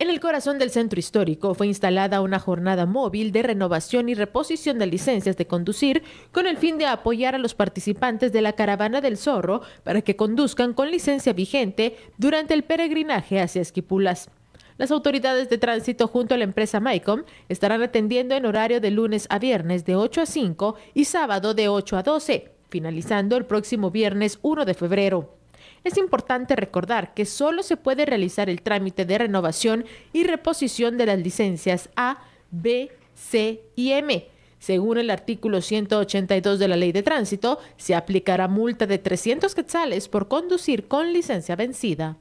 En el corazón del centro histórico fue instalada una jornada móvil de renovación y reposición de licencias de conducir con el fin de apoyar a los participantes de la caravana del zorro para que conduzcan con licencia vigente durante el peregrinaje hacia Esquipulas. Las autoridades de tránsito junto a la empresa Mycom estarán atendiendo en horario de lunes a viernes de 8 a 5 y sábado de 8 a 12, finalizando el próximo viernes 1 de febrero. Es importante recordar que solo se puede realizar el trámite de renovación y reposición de las licencias A, B, C y M. Según el artículo 182 de la Ley de Tránsito, se aplicará multa de 300 quetzales por conducir con licencia vencida.